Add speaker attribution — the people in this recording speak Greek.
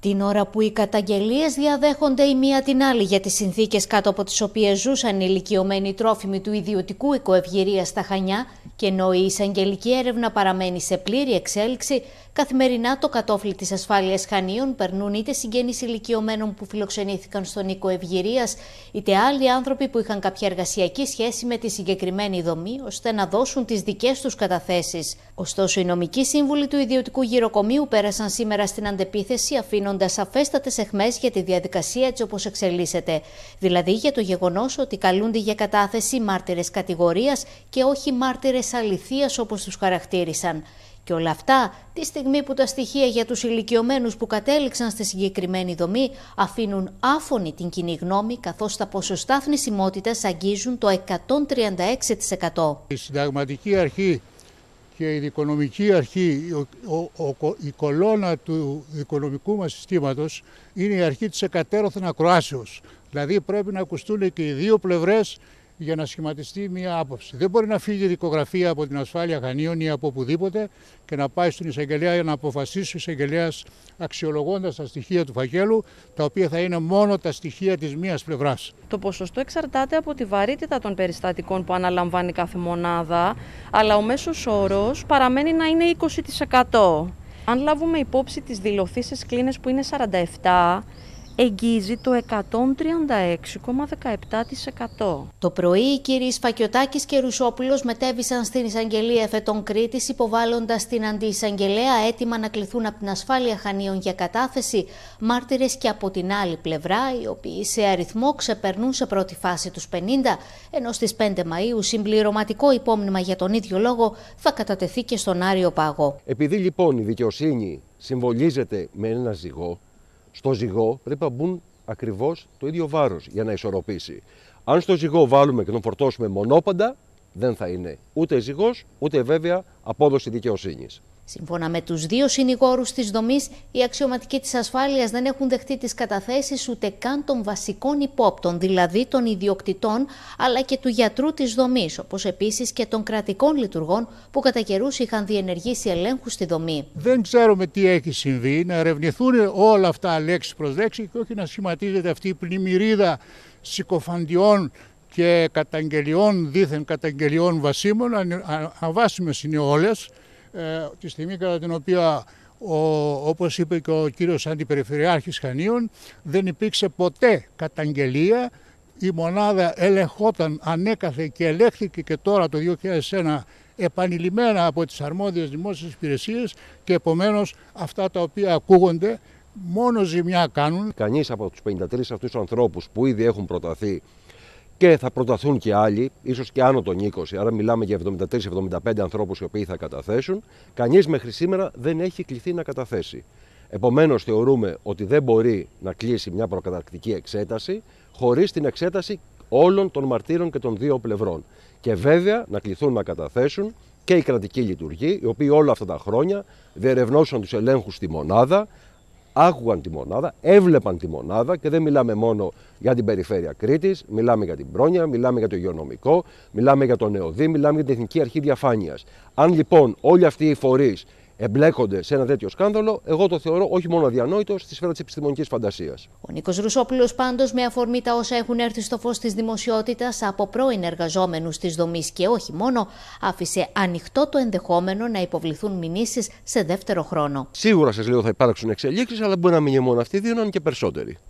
Speaker 1: Την ώρα που οι καταγγελίες διαδέχονται η μία την άλλη για τις συνθήκες κάτω από τις οποίες ζούσαν οι ηλικιωμένοι τρόφιμοι του ιδιωτικού οικοευγυρία στα Χανιά, και ενώ η εισαγγελική έρευνα παραμένει σε πλήρη εξέλιξη, καθημερινά το κατόφλι της ασφάλειας Χανίων περνούν είτε συγγενείς ηλικιωμένων που φιλοξενήθηκαν στον οίκο Ευγυρίας, είτε άλλοι άνθρωποι που είχαν κάποια εργασιακή σχέση με τη συγκεκριμένη δομή, ώστε να δώσουν τις δικές τους καταθέσεις. Ωστόσο, οι νομικοί σύμβουλοι του ιδιωτικού γυροκομείου πέρασαν σήμερα στην αντεπίθεση, αφήνοντας σαφέστατε αιχμές για τη διαδικασία έτσι όπως εξελίσσεται. Δηλαδή για το γεγονός ότι καλούνται για κατάθεση μάρτυρες κατηγορίας και όχι μάρτυρες της αληθείας όπως τους χαρακτήρισαν. Και όλα αυτά τη στιγμή που τα στοιχεία για τους ηλικιωμένους που κατέληξαν στη συγκεκριμένη δομή αφήνουν άφωνη την κοινή γνώμη καθώς τα ποσοστά θνησιμότητας αγγίζουν το 136%.
Speaker 2: Η συνταγματική αρχή και η οικονομική αρχή, η κολόνα του οικονομικού μας συστήματος είναι η αρχή της εκατέρωθεν ακροάσεως. Δηλαδή πρέπει να ακουστούν και οι δύο πλευρές για να σχηματιστεί μια άποψη. Δεν μπορεί να φύγει η δικογραφία από την ασφάλεια Γανίων ή από οπουδήποτε και να πάει στην εισαγγελία για να αποφασίσει ο εισαγγελέας αξιολογώντας τα στοιχεία του φακέλου, τα οποία θα είναι μόνο τα στοιχεία της μίας πλευράς.
Speaker 1: Το ποσοστό εξαρτάται από τη βαρύτητα των περιστατικών που αναλαμβάνει κάθε μονάδα, αλλά ο μέσος όρος παραμένει να είναι 20%. Αν λάβουμε υπόψη τις δηλωθήσεις κλίνες που είναι 47, εγγίζει το 136,17%. Το πρωί οι κύριοι Φακιωτάκης και Ρουσόπουλος μετέβησαν στην εισαγγελία εφετών Κρήτης υποβάλλοντας την αντιεισαγγελέα έτοιμα να κληθούν από την ασφάλεια χανίων για κατάθεση μάρτυρες και από την άλλη πλευρά οι οποίοι σε αριθμό ξεπερνούν σε πρώτη φάση τους 50 ενώ στις 5 Μαΐου συμπληρωματικό υπόμνημα για τον ίδιο λόγο θα κατατεθεί και στον Άριο Πάγο.
Speaker 3: Επειδή λοιπόν η δικαιοσύνη συμβολίζεται με ένα ζυγό στο ζυγό πρέπει να μπουν ακριβώς το ίδιο βάρος για να ισορροπήσει. Αν στο ζυγό βάλουμε και τον φορτώσουμε μονόπαντα, δεν θα είναι ούτε ζυγός, ούτε βέβαια απόδοση δικαιοσύνης.
Speaker 1: Σύμφωνα με τους δύο συνηγόρους της δομής, οι αξιωματικοί της ασφάλειας δεν έχουν δεχτεί τις καταθέσεις ούτε καν των βασικών υπόπτων, δηλαδή των ιδιοκτητών, αλλά και του γιατρού της δομής, όπως επίσης και των κρατικών λειτουργών που κατά καιρούς είχαν διενεργήσει ελέγχους στη δομή.
Speaker 2: Δεν ξέρουμε τι έχει συμβεί, να ερευνηθούν όλα αυτά λέξη προς λέξη και όχι να σχηματίζεται αυτή η πλημμυρίδα συκοφαντιών και καταγγελιών, δίθεν καταγγελιών βασίμων, αβάσιμες είναι όλες, ε, τη στιγμή κατά την οποία ο, όπως είπε και ο κύριος Αντιπεριφερειάρχης Χανίων, δεν υπήρξε ποτέ καταγγελία. Η μονάδα ελεγχόταν ανέκαθε και ελέγχθηκε και τώρα το 2001 επανειλημμένα από τις αρμόδιες δημόσιες υπηρεσίες και επομένως αυτά τα οποία ακούγονται μόνο
Speaker 3: ζημιά κάνουν. Κανείς από τους 53 αυτούς τους ανθρώπους που ήδη έχουν προταθεί και θα προταθούν και άλλοι, ίσως και άνω των 20. Άρα, μιλάμε για 73-75 ανθρώπους οι οποίοι θα καταθέσουν. Κανείς μέχρι σήμερα δεν έχει κληθεί να καταθέσει. Επομένως, θεωρούμε ότι δεν μπορεί να κλείσει μια προκαταρκτική εξέταση χωρίς την εξέταση όλων των μαρτύρων και των δύο πλευρών. Και βέβαια να κληθούν να καταθέσουν και οι κρατικοί λειτουργοί, οι οποίοι όλα αυτά τα χρόνια διερευνώσαν τους ελέγχους στη μονάδα, άκουγαν τη μονάδα, έβλεπαν τη μονάδα και δεν μιλάμε μόνο για την περιφέρεια Κρήτης, μιλάμε για την Πρόνοια, μιλάμε για το υγειονομικό, μιλάμε για το Νεοδί, μιλάμε για την Εθνική Αρχή Διαφάνειας. Αν λοιπόν όλοι αυτοί οι φορείς εμπλέκονται σε ένα τέτοιο σκάνδαλο, εγώ το θεωρώ όχι μόνο αδιανόητο στη σφαίρα της επιστημονικής φαντασίας.
Speaker 1: Ο Νίκος Ρουσόπουλος, πάντως, με αφορμή τα όσα έχουν έρθει στο φως της δημοσιότητας από πρώην εργαζόμενους της δομής και όχι μόνο, άφησε ανοιχτό το ενδεχόμενο να υποβληθούν μηνύσεις σε δεύτερο χρόνο.
Speaker 3: Σίγουρα σας λέω θα υπάρξουν εξελίξεις, αλλά μπορεί να μην είναι μόνο αυτοί, δίνουν και περισσότεροι.